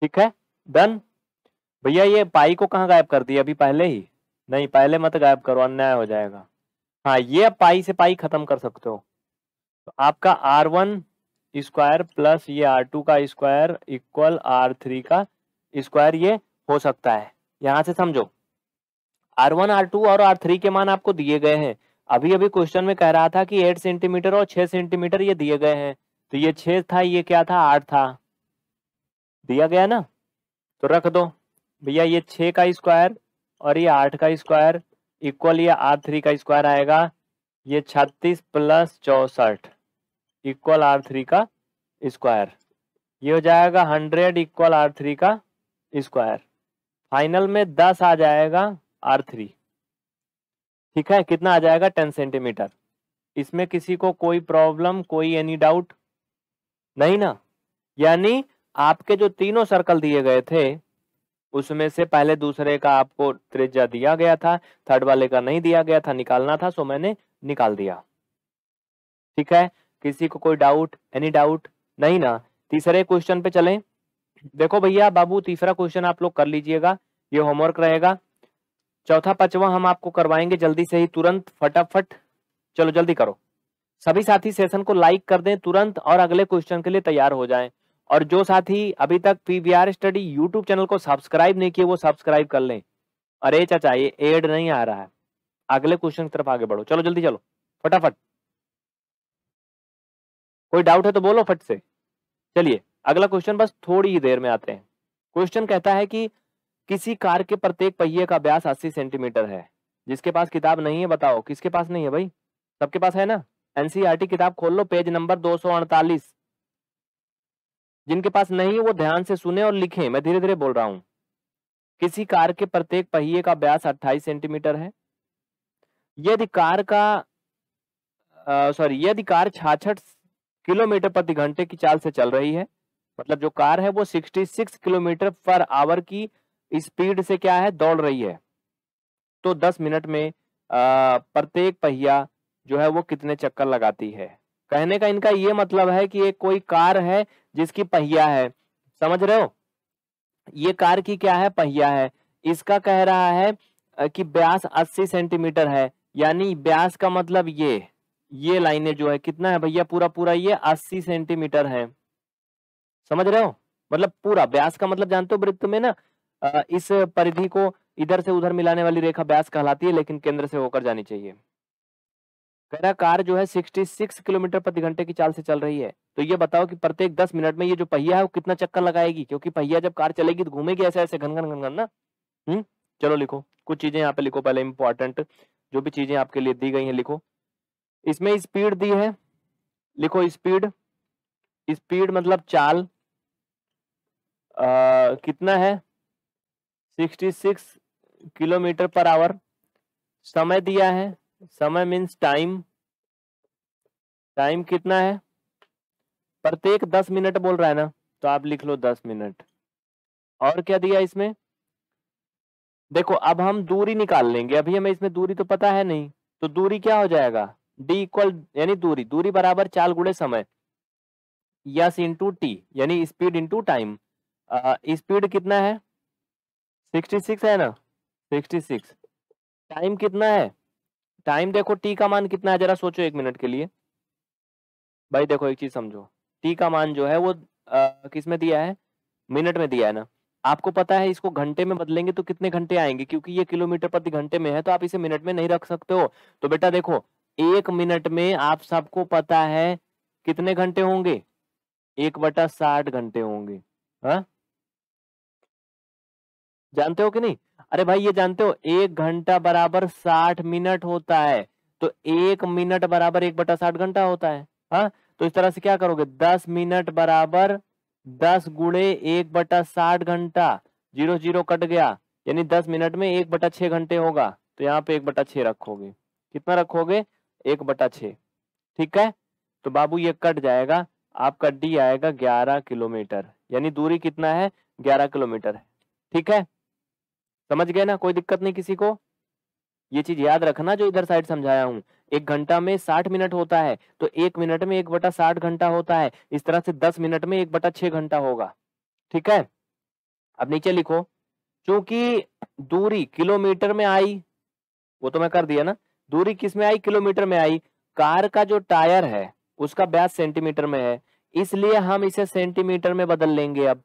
ठीक है डन भैया ये पाई को कहाँ गायब कर दिया अभी पहले ही नहीं पहले मत गायब करो अन्याय हो जाएगा हाँ ये पाई से पाई खत्म कर सकते हो तो आपका आर वन स्क्वायर प्लस ये आर टू का स्क्वायर इक्वल आर थ्री का स्क्वायर ये हो सकता है यहां से समझो आर वन आर टू और आर थ्री के मान आपको दिए गए हैं अभी अभी क्वेश्चन में कह रहा था कि एट सेंटीमीटर और छह सेंटीमीटर ये दिए गए हैं तो ये छे था ये क्या था आठ था दिया गया ना तो रख दो भैया ये छः का स्क्वायर और ये आठ का स्क्वायर इक्वल ये आर थ्री का स्क्वायर आएगा ये छत्तीस प्लस चौसठ इक्वल आर थ्री का स्क्वायर ये हो जाएगा हंड्रेड इक्वल आर थ्री का स्क्वायर फाइनल में दस आ जाएगा आर थ्री ठीक है कितना आ जाएगा टेन सेंटीमीटर इसमें किसी को कोई प्रॉब्लम कोई एनी डाउट नहीं ना यानी आपके जो तीनों सर्कल दिए गए थे उसमें से पहले दूसरे का आपको त्रिज्या दिया गया था थर्ड वाले का नहीं दिया गया था निकालना था सो मैंने निकाल दिया ठीक है किसी को कोई डाउट एनी डाउट नहीं ना तीसरे क्वेश्चन पे चलें देखो भैया बाबू तीसरा क्वेश्चन आप लोग कर लीजिएगा ये होमवर्क रहेगा चौथा पांचवा हम आपको करवाएंगे जल्दी से ही तुरंत फटाफट चलो जल्दी करो सभी साथी सेशन को लाइक कर दें तुरंत और अगले क्वेश्चन के लिए तैयार हो जाएं और जो साथी अभी तक पीवीआर स्टडी यूट्यूब चैनल को सब्सक्राइब नहीं किए वो सब्सक्राइब कर लें अरे चाचा ये एड नहीं आ रहा है अगले क्वेश्चन की तरफ आगे बढ़ो चलो जल्दी चलो फटाफट कोई डाउट है तो बोलो फट से चलिए अगला क्वेश्चन बस थोड़ी ही देर में आते हैं क्वेश्चन कहता है कि किसी कार के प्रत्येक पहिए का व्यास 80 सेंटीमीटर है जिसके पास किताब नहीं है बताओ किसके पास नहीं है भाई सबके पास है ना एनसीईआरटी e किताब खोल लो पेज नंबर दो जिनके पास नहीं है वो ध्यान से सुने और लिखें मैं धीरे धीरे बोल रहा हूं किसी कार के प्रत्येक पहिए का ब्यास अट्ठाईस सेंटीमीटर है यदि कार का सॉरी यदि कार छाछठ किलोमीटर प्रति घंटे की चाल से चल रही है मतलब जो कार है वो 66 किलोमीटर पर आवर की स्पीड से क्या है दौड़ रही है तो 10 मिनट में प्रत्येक पहिया जो है वो कितने चक्कर लगाती है कहने का इनका ये मतलब है कि ये कोई कार है जिसकी पहिया है समझ रहे हो ये कार की क्या है पहिया है इसका कह रहा है कि ब्यास 80 सेंटीमीटर है यानी ब्यास का मतलब ये ये लाइनें जो है कितना है भैया पूरा पूरा ये 80 सेंटीमीटर है समझ रहे हो मतलब पूरा व्यास का मतलब जानते हो वृत्त में ना इस परिधि को इधर से उधर मिलाने वाली रेखा व्यास कहलाती है लेकिन केंद्र से होकर जानी चाहिए कह रहा कार जो है 66 किलोमीटर प्रति घंटे की चाल से चल रही है तो ये बताओ कि प्रत्येक 10 मिनट में ये जो पहिया है वो कितना चक्कर लगाएगी क्योंकि पहिया जब कार चलेगी तो घूमेगी ऐसे ऐसे घन घन ना हम्म चलो लिखो कुछ चीजें यहाँ पे लिखो पहले इंपॉर्टेंट जो भी चीजें आपके लिए दी गई है लिखो इसमें स्पीड दी है लिखो स्पीड स्पीड मतलब चाल कितना है 66 किलोमीटर पर आवर समय दिया है समय मीन्स टाइम टाइम कितना है प्रत्येक दस मिनट बोल रहा है ना तो आप लिख लो दस मिनट और क्या दिया इसमें देखो अब हम दूरी निकाल लेंगे अभी हमें इसमें दूरी तो पता है नहीं तो दूरी क्या हो जाएगा डी इक्वल यानी दूरी दूरी बराबर चाल गुड़े समय यस इंटू टी यानी स्पीड इंटू टाइम स्पीड कितना है 66 है ना 66 टाइम कितना है टाइम देखो टी का मान कितना है जरा सोचो एक मिनट के लिए भाई देखो एक चीज समझो टी का मान जो है वो किसमें किस में दिया है मिनट में दिया है ना आपको पता है इसको घंटे में बदलेंगे तो कितने घंटे आएंगे क्योंकि ये किलोमीटर प्रति घंटे में है तो आप इसे मिनट में नहीं रख सकते हो तो बेटा देखो एक मिनट में आप सबको पता है कितने घंटे होंगे एक बटा साठ घंटे होंगे हाँ जानते हो कि नहीं अरे भाई ये जानते हो एक घंटा बराबर साठ मिनट होता है तो एक मिनट बराबर एक बटा साठ घंटा होता है हा? तो इस तरह से क्या करोगे दस मिनट बराबर दस गुणे एक बटा साठ घंटा जीरो जीरो कट गया यानी दस मिनट में एक बटा छह घंटे होगा तो यहाँ पे एक बटा छः रखोगे कितना रखोगे एक बटा छे ठीक है तो बाबू ये कट जाएगा आपका डी आएगा ग्यारह किलोमीटर यानी दूरी कितना है ग्यारह किलोमीटर ठीक है समझ गए ना कोई दिक्कत नहीं किसी को ये चीज याद रखना जो इधर साइड समझाया हूँ एक घंटा में साठ मिनट होता है तो एक मिनट में एक बटा साठ घंटा होता है इस तरह से दस मिनट में एक बटा छह घंटा होगा ठीक है अब नीचे लिखो चूंकि दूरी किलोमीटर में आई वो तो मैं कर दिया ना दूरी किस में आई किलोमीटर में आई कार का जो टायर है उसका ब्यास सेंटीमीटर में है इसलिए हम इसे सेंटीमीटर में बदल लेंगे अब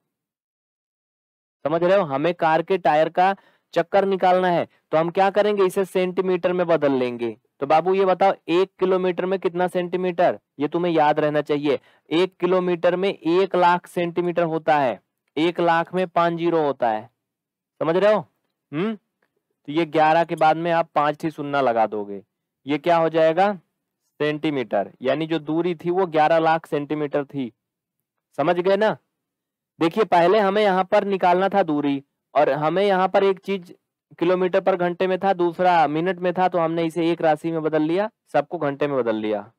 समझ रहे हो हमें कार के टायर का चक्कर निकालना है तो हम क्या करेंगे इसे सेंटीमीटर में बदल लेंगे तो बाबू ये बताओ एक किलोमीटर में कितना सेंटीमीटर ये तुम्हें याद रहना चाहिए एक किलोमीटर में एक लाख सेंटीमीटर होता है एक लाख में पांच जीरो होता है समझ रहे हो हम्म तो ये ग्यारह के बाद में आप पांच थी सुनना लगा दोगे ये क्या हो जाएगा सेंटीमीटर यानी जो दूरी थी वो ग्यारह लाख सेंटीमीटर थी समझ गए ना देखिए पहले हमें यहां पर निकालना था दूरी और हमें यहाँ पर एक चीज किलोमीटर पर घंटे में था दूसरा मिनट में था तो हमने इसे एक राशि में बदल लिया सबको घंटे में बदल लिया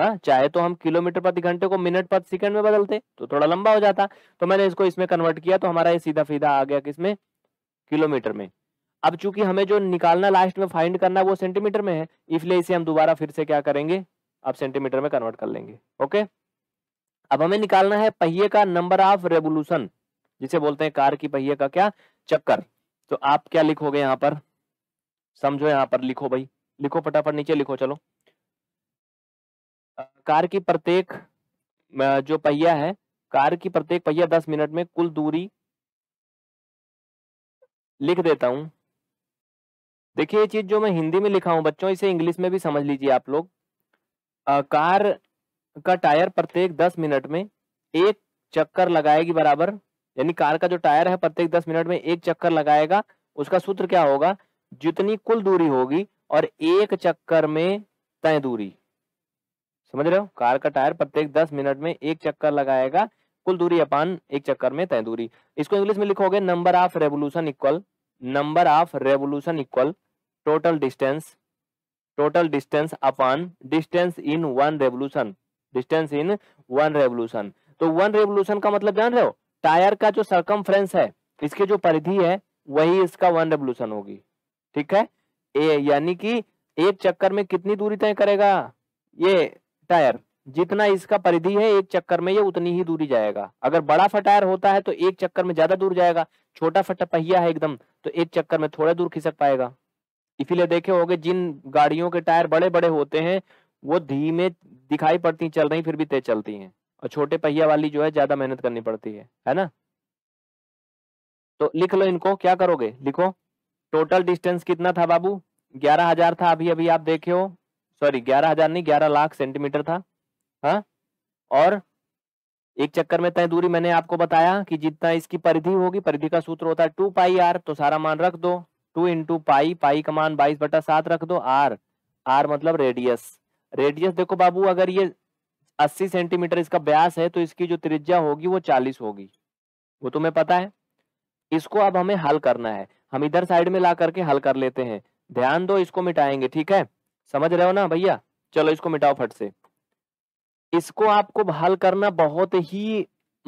हाँ चाहे तो हम किलोमीटर प्रति घंटे को मिनट प्रति सेकंड में बदलते तो थोड़ा लंबा हो जाता तो मैंने इसको इसमें कन्वर्ट किया तो हमारा ये सीधा फीधा आ गया किसमें किलोमीटर में अब चूंकि हमें जो निकालना लास्ट में फाइंड करना वो सेंटीमीटर में है इसलिए इसे हम दोबारा फिर से क्या करेंगे अब सेंटीमीटर में कन्वर्ट कर लेंगे ओके अब हमें निकालना है पहिए का नंबर ऑफ रेवोल्यूशन जिसे बोलते हैं कार की पहिए का क्या चक्कर तो आप क्या लिखोगे यहाँ पर समझो यहाँ पर लिखो भाई लिखो फटाफट नीचे लिखो चलो कार की प्रत्येक जो पहिया है कार की प्रत्येक पहिया दस मिनट में कुल दूरी लिख देता हूं देखिए ये चीज जो मैं हिंदी में लिखा हूं बच्चों इसे इंग्लिश में भी समझ लीजिए आप लोग आ, कार का टायर प्रत्येक दस मिनट में एक चक्कर लगाएगी बराबर यानी कार का जो टायर है प्रत्येक दस मिनट में एक चक्कर लगाएगा उसका सूत्र क्या होगा जितनी कुल दूरी होगी और एक चक्कर में तय दूरी समझ रहे हो कार का टायर प्रत्येक दस मिनट में एक चक्कर लगाएगा कुल दूरी अपान एक चक्कर में तय दूरी इसको इंग्लिश में लिखोगे number of revolution equal number of revolution equal total distance total distance upon distance in one revolution distance in one revolution तो वन रेवोल्यूशन का मतलब जान रहे हो टायर का जो सरकम है इसके जो परिधि है वही इसका वन रेवल्यूशन होगी ठीक है ए यानी कि एक चक्कर में कितनी दूरी तय करेगा ये टायर जितना इसका परिधि है एक चक्कर में ये उतनी ही दूरी जाएगा अगर बड़ा सा टायर होता है तो एक चक्कर में ज्यादा दूर जाएगा छोटा फटा पहिया है एकदम तो एक चक्कर में थोड़ा दूर खिसक पाएगा इसीलिए देखे होगे जिन गाड़ियों के टायर बड़े बड़े होते हैं वो धीमे दिखाई पड़ती चल रही फिर भी तेज चलती हैं और छोटे पहिया वाली जो है ज्यादा मेहनत करनी पड़ती है है ना तो लिख लो इनको क्या करोगे लिखो टोटल डिस्टेंस कितना था बाबू ग्यारह हजार था अभी अभी आप देखे हो सॉरी ग्यारह हजार नहीं ग्यारह लाख सेंटीमीटर था हा? और एक चक्कर में तय दूरी मैंने आपको बताया कि जितना इसकी परिधि होगी परिधि का सूत्र होता है टू पाई आर तो सारा मान रख दो टू इंटू पाई पाई का मान बाईस बटा सात रख दो आर आर मतलब रेडियस रेडियस देखो बाबू अगर ये अस्सी सेंटीमीटर इसका ब्यास है तो इसकी जो त्रिज्या होगी वो चालीस होगी वो तुम्हें पता है इसको अब हमें हल करना है हम इधर साइड में ला करके हल कर लेते हैं ध्यान दो इसको मिटाएंगे ठीक है समझ रहे हो ना भैया चलो इसको मिटाओ फट से इसको आपको हल करना बहुत ही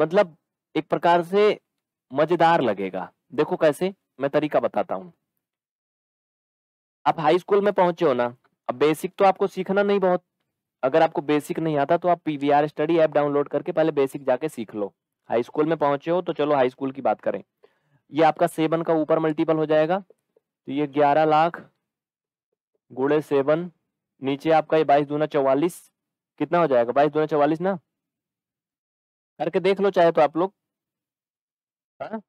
मतलब एक प्रकार से मजेदार लगेगा देखो कैसे मैं तरीका बताता हूं आप हाई स्कूल में पहुंचे हो ना अब बेसिक तो आपको सीखना नहीं बहुत अगर आपको बेसिक नहीं आता तो आप पीवीआर स्टडी ऐप डाउनलोड करके पहले बेसिक जाके सीख लो हाई स्कूल में पहुंचे हो तो चलो हाई स्कूल की बात करें ये आपका सेवन का ऊपर मल्टीपल हो जाएगा तो ये ग्यारह लाख गुड़े सेवन नीचे आपका ये बाईस दूना चौवालीस कितना हो जाएगा बाईस दूना चौवालीस ना करके देख लो चाहे तो आप लोग हाँ?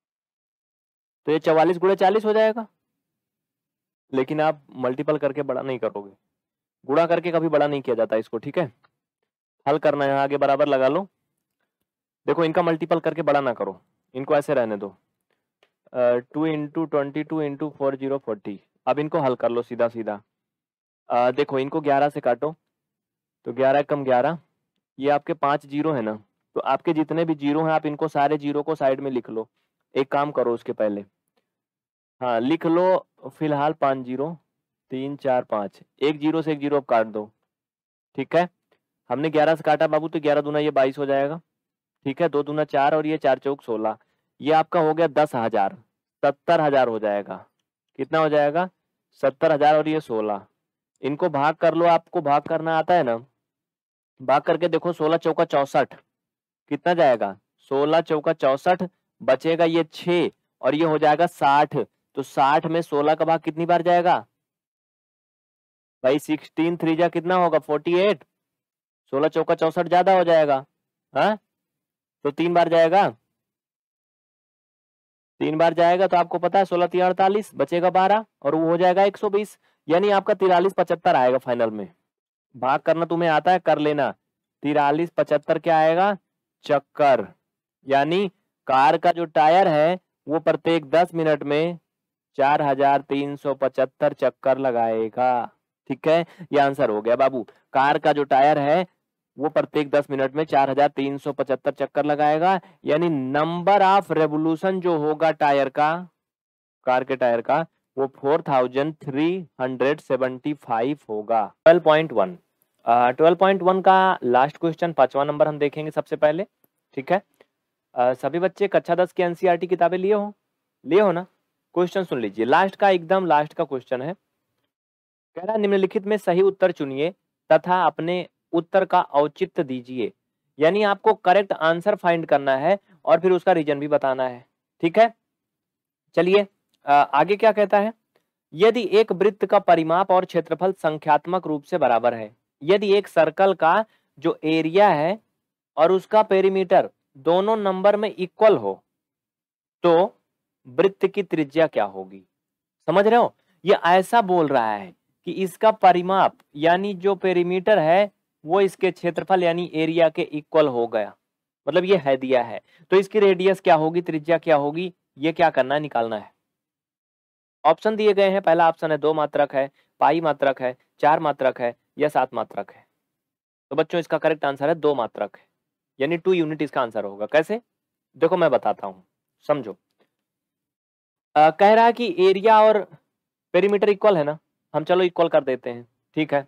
तो ये चवालीस गुड़े चालीस हो जाएगा लेकिन आप मल्टीपल करके बड़ा नहीं करोगे गुड़ा करके कभी बड़ा नहीं किया जाता इसको ठीक है हल करना है आगे बराबर लगा लो देखो इनका मल्टीपल करके बड़ा ना करो इनको ऐसे रहने दो two into twenty two into four zero forty अब इनको हल कर लो सीधा सीधा आ, देखो इनको ग्यारह से काटो तो ग्यारह कम ग्यारह ये आपके पाँच जीरो है ना तो आपके जितने भी जीरो हैं आप इनको सारे जीरो को साइड में लिख लो एक काम करो उसके पहले हाँ लिख लो फिलहाल पाँच जीरो तीन चार पाँच एक जीरो से एक जीरो आप काट दो ठीक है हमने ग्यारह से काटा बाबू तो ग्यारह दूना ये बाईस हो जाएगा ठीक है दो दूना चार और ये चार चौक सोलह ये आपका हो गया दस हजार सत्तर हजार हो जाएगा कितना हो जाएगा सत्तर हजार और ये सोलह इनको भाग कर लो आपको भाग करना आता है ना भाग करके देखो सोलह चौका चौसठ कितना जाएगा सोलह चौका चौसठ बचेगा ये छ और ये हो जाएगा साठ तो साठ में सोलह का भाग कितनी बार जाएगा भाई सिक्सटीन थ्री जा कितना होगा फोर्टी एट सोलह चौका चौसठ ज्यादा हो जाएगा हाँ तो तीन बार जाएगा तीन बार जाएगा तो आपको पता है सोलह तीन अड़तालीस बचेगा बारह और वो हो जाएगा एक सौ बीस यानी आपका तिरालीस पचहत्तर आएगा फाइनल में भाग करना तुम्हें आता है कर लेना तिरालीस पचहत्तर क्या आएगा चक्कर यानी कार का जो टायर है वो प्रत्येक दस मिनट में चार हजार तीन सौ पचहत्तर चक्कर लगाएगा ठीक है ये आंसर हो गया बाबू कार का जो टायर है वो प्रत्येक 10 मिनट में 4375 चक्कर लगाएगा यानी नंबर ऑफ रेवोल्यूशन जो होगा टायर का कार के टायर का वो 4375 होगा 12.1 12.1 का लास्ट क्वेश्चन पांचवा नंबर हम देखेंगे सबसे पहले ठीक है uh, सभी बच्चे कक्षा अच्छा दस की एनसीईआरटी e किताबें लिए हो लिए हो ना क्वेश्चन सुन लीजिए लास्ट का एकदम लास्ट का क्वेश्चन है कह रहा निम्नलिखित में सही उत्तर चुनिए तथा अपने उत्तर का औचित्य दीजिए यानी आपको करेक्ट आंसर फाइंड करना है और फिर उसका रीजन भी बताना है ठीक है चलिए आगे क्या कहता है यदि एक वृत्त का परिमाप और क्षेत्रफल संख्यात्मक रूप से बराबर है यदि एक सर्कल का जो एरिया है और उसका पेरीमीटर दोनों नंबर में इक्वल हो तो वृत्त की त्रिज्या क्या होगी समझ रहे हो ये ऐसा बोल रहा है कि इसका परिमाप यानी जो पेरीमीटर है वो इसके क्षेत्रफल यानी एरिया के इक्वल हो गया मतलब ये है दिया है तो इसकी रेडियस क्या होगी त्रिज्या क्या होगी ये क्या करना है निकालना है ऑप्शन दिए गए हैं पहला ऑप्शन है दो मात्रक है पाई मात्रक है चार मात्रक है या सात मात्रक है तो बच्चों इसका करेक्ट आंसर है दो मात्रक है यानी टू यूनिट इसका आंसर होगा कैसे देखो मैं बताता हूं समझो आ, कह रहा है कि एरिया और पेरीमीटर इक्वल है ना हम चलो इक्वल कर देते हैं ठीक है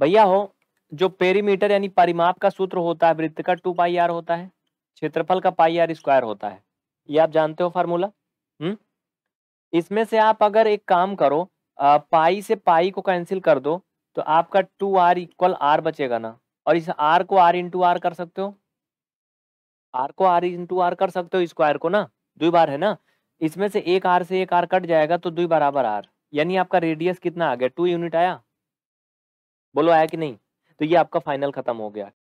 भैया हो जो पेरीमीटर यानी परिमाप का सूत्र होता है वृत्त का टू पाई आर होता है क्षेत्रफल का पाई आर स्क्वायर होता है ये आप जानते हो फार्मूला हम्म इसमें से आप अगर एक काम करो आ, पाई से पाई को कैंसिल कर दो तो आपका टू आर इक्वल आर बचेगा ना और इस आर को आर इंटू आर कर सकते हो आर को आर इंटू आर कर सकते हो स्क्वायर को ना दो बार है ना इसमें से एक आर से एक आर कट जाएगा तो दो बराबर आर यानी आपका रेडियस कितना आ गया टू यूनिट आया बोलो आया कि नहीं तो ये आपका फाइनल खत्म हो गया